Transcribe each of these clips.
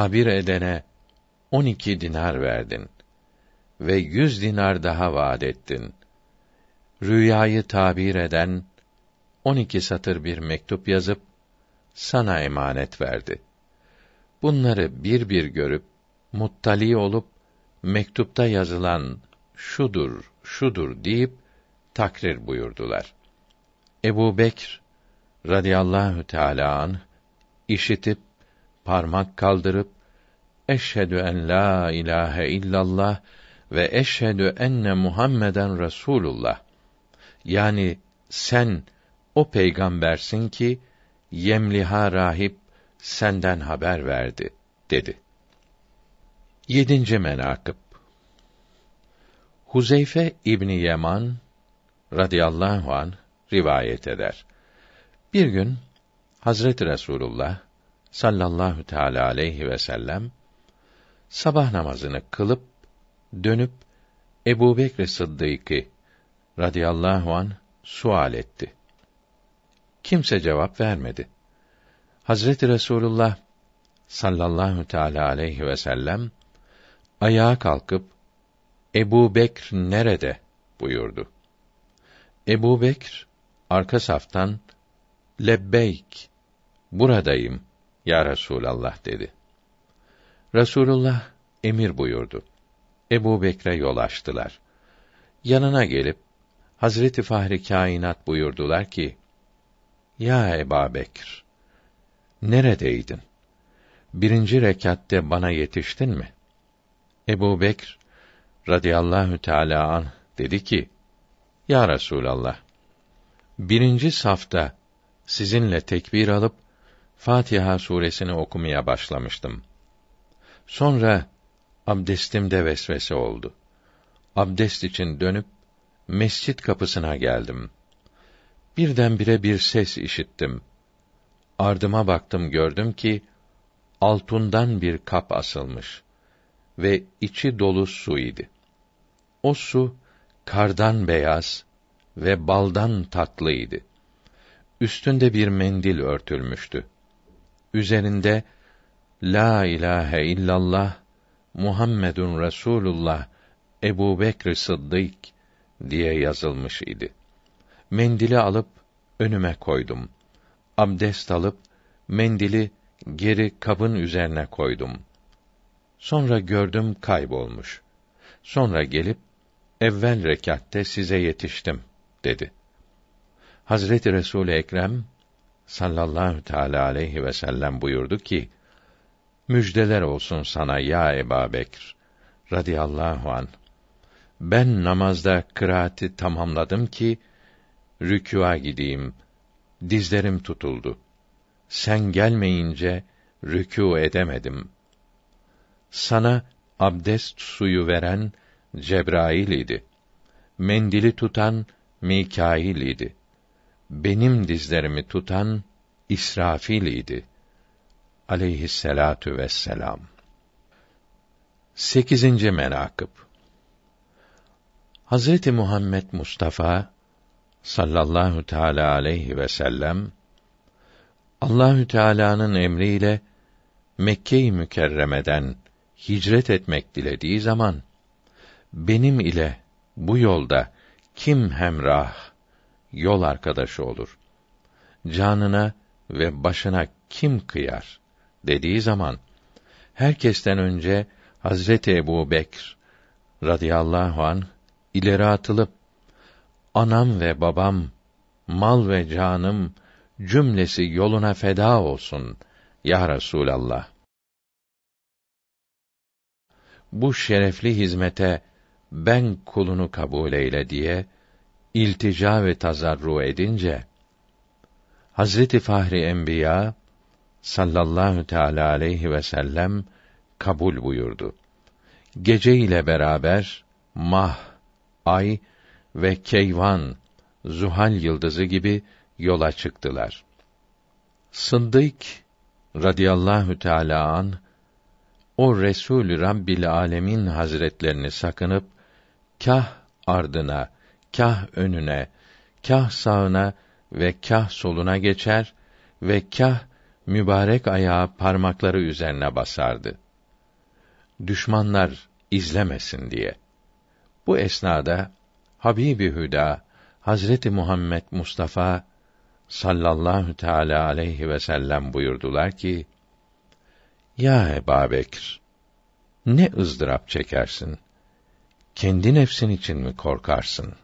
tabir edene on iki dinar verdin ve yüz dinar daha vaad ettin. Rüyayı tabir eden on iki satır bir mektup yazıp sana emanet verdi. Bunları bir bir görüp muttali olup mektupta yazılan şudur, şudur deyip takrir buyurdular. Ebu Bekr radıyallahu teâlâ an, işitip parmak kaldırıp eşhedü en la ilahe illallah ve eşhedü enne Muhammeden Resulullah. Yani sen o peygambersin ki Yemliha rahip senden haber verdi dedi. Yedinci menakıb Huzeyfe İbni Yeman radıyallahu an rivayet eder. Bir gün Hazreti Resulullah sallallahu teala aleyhi ve sellem sabah namazını kılıp dönüp Ebu Bekr Sıddık'ı radıyallahu an sual etti. Kimse cevap vermedi. Hazreti Resulullah sallallahu teala aleyhi ve sellem ayağa kalkıp Ebu Bekr nerede buyurdu. Ebu Bekr arka saftan lebbeyk buradayım ya Resûlallah dedi. Resulullah emir buyurdu. Ebu Bekre yol açtılar. Yanına gelip, Hazreti Fahri Kainat buyurdular ki, Ya Ebu Bekir, neredeydin? Birinci rekatte bana yetiştin mi? Ebu Bekr, radıyallahu teâlâ an dedi ki, Ya Resûlallah, birinci safta sizinle tekbir alıp, Fatiha suresini okumaya başlamıştım. Sonra abdestimde vesvese oldu. Abdest için dönüp mescit kapısına geldim. Birdenbire bir ses işittim. Ardıma baktım gördüm ki altundan bir kap asılmış ve içi dolu su idi. O su kardan beyaz ve baldan tatlıydı. Üstünde bir mendil örtülmüştü üzerinde La ilahe illallah Muhammedun Resulullah Ebu Bekr Sıddık diye yazılmış idi. Mendili alıp önüme koydum. Abdest alıp mendili geri kabın üzerine koydum. Sonra gördüm kaybolmuş. Sonra gelip evvel rekatte size yetiştim dedi. Hazreti Resul Ekrem sallallahu teala aleyhi ve sellem buyurdu ki: Müjdeler olsun sana ya Ebu Bekir radıyallahu an. Ben namazda kıraati tamamladım ki rükûa gideyim. Dizlerim tutuldu. Sen gelmeyince rükû edemedim. Sana abdest suyu veren Cebrail idi. Mendili tutan Mikail idi benim dizlerimi tutan İsrafil idi. Aleyhisselatu vesselam. 8. menakıb Hazreti Muhammed Mustafa sallallahu teala aleyhi ve sellem Allahü Teala'nın emriyle Mekke-i Mükerreme'den hicret etmek dilediği zaman benim ile bu yolda kim hemrah yol arkadaşı olur. Canına ve başına kim kıyar dediği zaman herkesten önce Hazreti Ebu Bekr radıyallahu an ileri atılıp anam ve babam mal ve canım cümlesi yoluna feda olsun ya Resulallah. Bu şerefli hizmete ben kulunu kabul eyle diye iltica ve tazarru edince Hazreti Fahri Enbiya sallallahu teala aleyhi ve sellem kabul buyurdu. Gece ile beraber mah, ay ve keyvan, zuhal yıldızı gibi yola çıktılar. Sındık, radıyallahu teala an o Resulü Rabbil Alemin Hazretlerini sakınıp kah ardına kah önüne, kah sağına ve kah soluna geçer ve kah mübarek ayağı parmakları üzerine basardı. Düşmanlar izlemesin diye. Bu esnada Habibi Hüda Hazreti Muhammed Mustafa sallallahu teala aleyhi ve sellem buyurdular ki: Ya Ebu Bekir, ne ızdırap çekersin? Kendi nefsin için mi korkarsın?''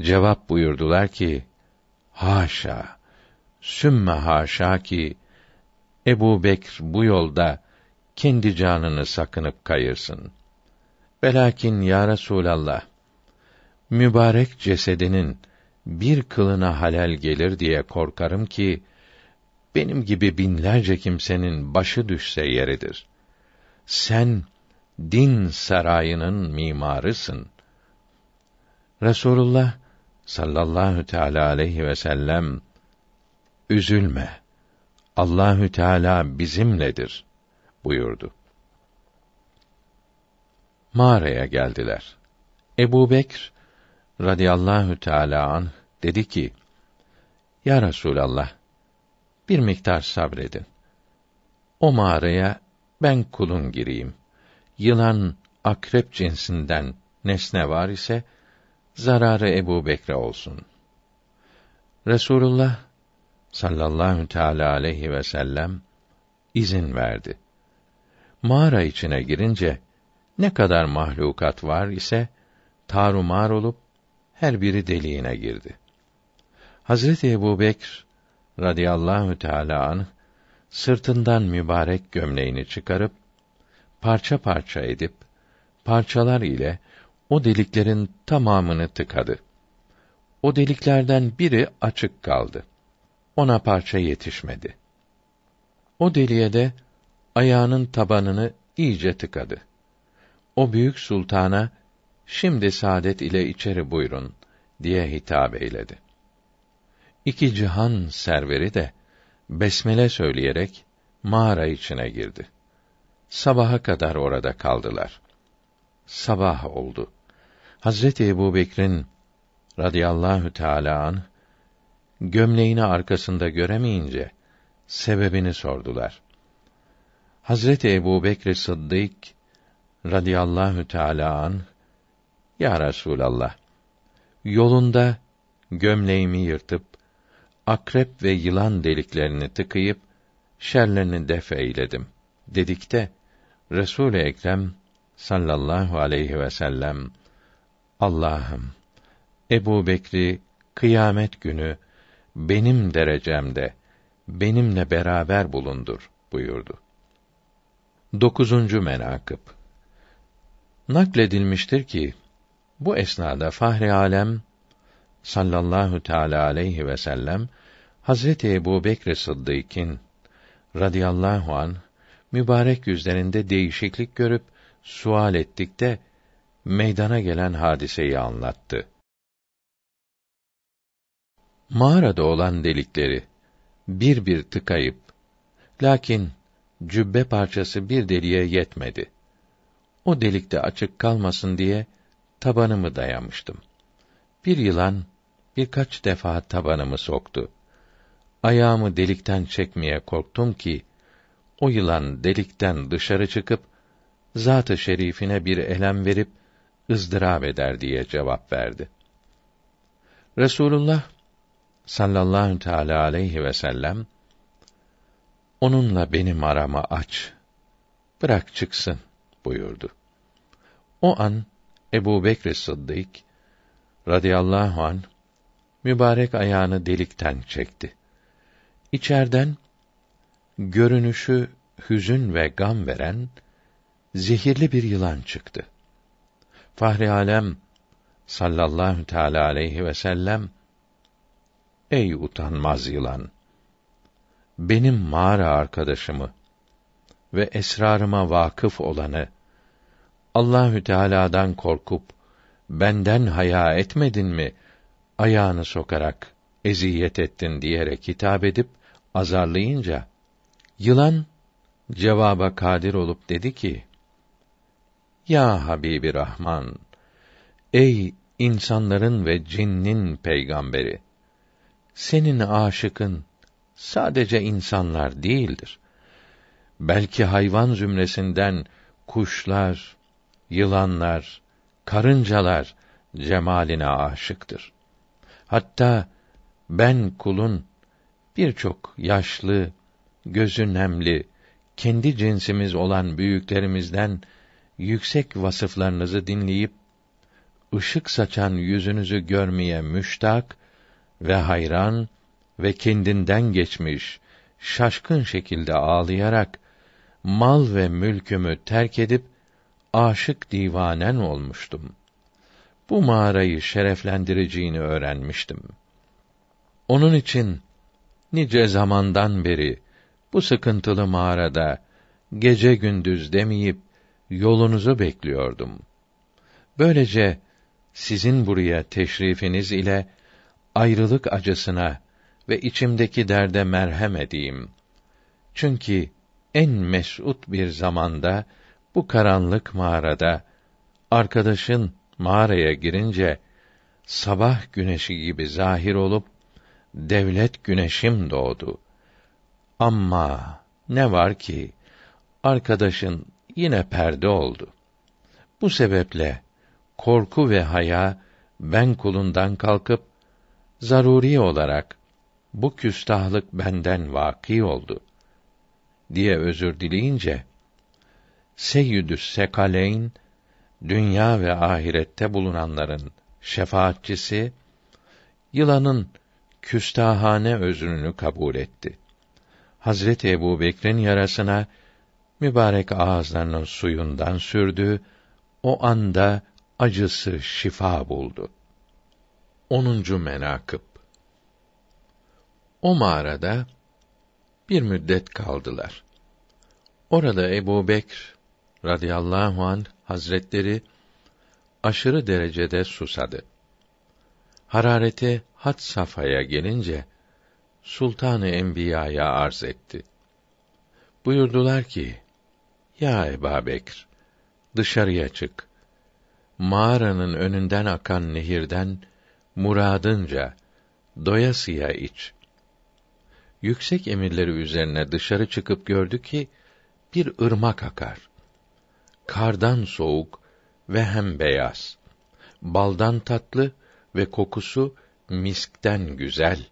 Cevap buyurdular ki, haşa, sümme haşa ki, Ebu Bekr bu yolda kendi canını sakınıp kayırsın. Velakin ya Resûlallah, mübarek cesedinin bir kılına halel gelir diye korkarım ki, benim gibi binlerce kimsenin başı düşse yeridir. Sen, din sarayının mimarısın. Resulullah sallallahu teala aleyhi ve sellem üzülme Allahü Teala bizimledir buyurdu. Mağaraya geldiler. Ebu Bekr radıyallahu teala an dedi ki: Ya Resulallah, bir miktar sabredin. O mağaraya ben kulun gireyim. Yılan, akrep cinsinden nesne var ise zararı Ebu Bekre olsun. Resulullah sallallahu teala aleyhi ve sellem izin verdi. Mağara içine girince ne kadar mahlukat var ise tarumar olup her biri deliğine girdi. Hazreti Ebu Bekr radıyallahu teala anh sırtından mübarek gömleğini çıkarıp parça parça edip parçalar ile o deliklerin tamamını tıkadı. O deliklerden biri açık kaldı. Ona parça yetişmedi. O deliğe de ayağının tabanını iyice tıkadı. O büyük sultana şimdi saadet ile içeri buyurun diye hitap eyledi. İki cihan serveri de besmele söyleyerek mağara içine girdi. Sabaha kadar orada kaldılar. Sabah oldu. Hazreti Ebu Bekir'in radıyallahu teâlâ anh, gömleğini arkasında göremeyince, sebebini sordular. Hazreti Ebu Bekr Sıddık radıyallahu teâlâ anh, Ya Resûlallah, yolunda gömleğimi yırtıp, akrep ve yılan deliklerini tıkayıp, şerlerini def eyledim, dedikte, Resul-i Ekrem sallallahu aleyhi ve sellem, Allah'ım, Ebu Bekri kıyamet günü benim derecemde benimle beraber bulundur buyurdu. Dokuzuncu menakıb Nakledilmiştir ki bu esnada Fahri Alem sallallahu teala aleyhi ve sellem Hazreti Ebu Bekr Sıddık'ın radıyallahu an mübarek yüzlerinde değişiklik görüp sual ettik de, meydana gelen hadiseyi anlattı. Mağarada olan delikleri bir bir tıkayıp lakin cübbe parçası bir deliğe yetmedi. O delikte açık kalmasın diye tabanımı dayamıştım. Bir yılan birkaç defa tabanımı soktu. Ayağımı delikten çekmeye korktum ki o yılan delikten dışarı çıkıp zatı şerifine bir elem verip ızdırap eder diye cevap verdi. Resulullah sallallahu teala aleyhi ve sellem onunla benim aramı aç. Bırak çıksın buyurdu. O an Ebu Bekr Sıddık radıyallahu an mübarek ayağını delikten çekti. İçerden görünüşü hüzün ve gam veren zehirli bir yılan çıktı. Fahri alem sallallahu teala aleyhi ve sellem Ey utanmaz yılan benim mağara arkadaşımı ve esrarıma vakıf olanı Allahü Teala'dan korkup benden haya etmedin mi? Ayağını sokarak eziyet ettin diyerek hitap edip azarlayınca yılan cevaba kadir olup dedi ki: ya Habibi Rahman, ey insanların ve cinnin peygamberi, senin aşıkın sadece insanlar değildir. Belki hayvan zümresinden kuşlar, yılanlar, karıncalar cemaline aşıktır. Hatta ben kulun birçok yaşlı, gözü nemli, kendi cinsimiz olan büyüklerimizden yüksek vasıflarınızı dinleyip ışık saçan yüzünüzü görmeye müştak ve hayran ve kendinden geçmiş şaşkın şekilde ağlayarak mal ve mülkümü terk edip aşık divanen olmuştum. Bu mağarayı şereflendireceğini öğrenmiştim. Onun için nice zamandan beri bu sıkıntılı mağarada gece gündüz demeyip yolunuzu bekliyordum. Böylece sizin buraya teşrifiniz ile ayrılık acısına ve içimdeki derde merhem edeyim. Çünkü en mesut bir zamanda bu karanlık mağarada arkadaşın mağaraya girince sabah güneşi gibi zahir olup devlet güneşim doğdu. Amma ne var ki arkadaşın yine perde oldu. Bu sebeple korku ve haya ben kulundan kalkıp zaruri olarak bu küstahlık benden vaki oldu diye özür dileyince Seyyidü Sekaleyn dünya ve ahirette bulunanların şefaatçisi yılanın küstahane özrünü kabul etti. Hazreti Ebu Bekir'in yarasına mübarek ağızlarının suyundan sürdü. O anda acısı şifa buldu. 10. menakıb O mağarada bir müddet kaldılar. Orada Ebu Bekr radıyallahu an hazretleri aşırı derecede susadı. Harareti hat safhaya gelince Sultanı Enbiya'ya arz etti. Buyurdular ki: ya Ebu Bekir, dışarıya çık. Mağaranın önünden akan nehirden, muradınca, doyasıya iç. Yüksek emirleri üzerine dışarı çıkıp gördü ki, bir ırmak akar. Kardan soğuk ve hem beyaz. Baldan tatlı ve kokusu miskten güzel.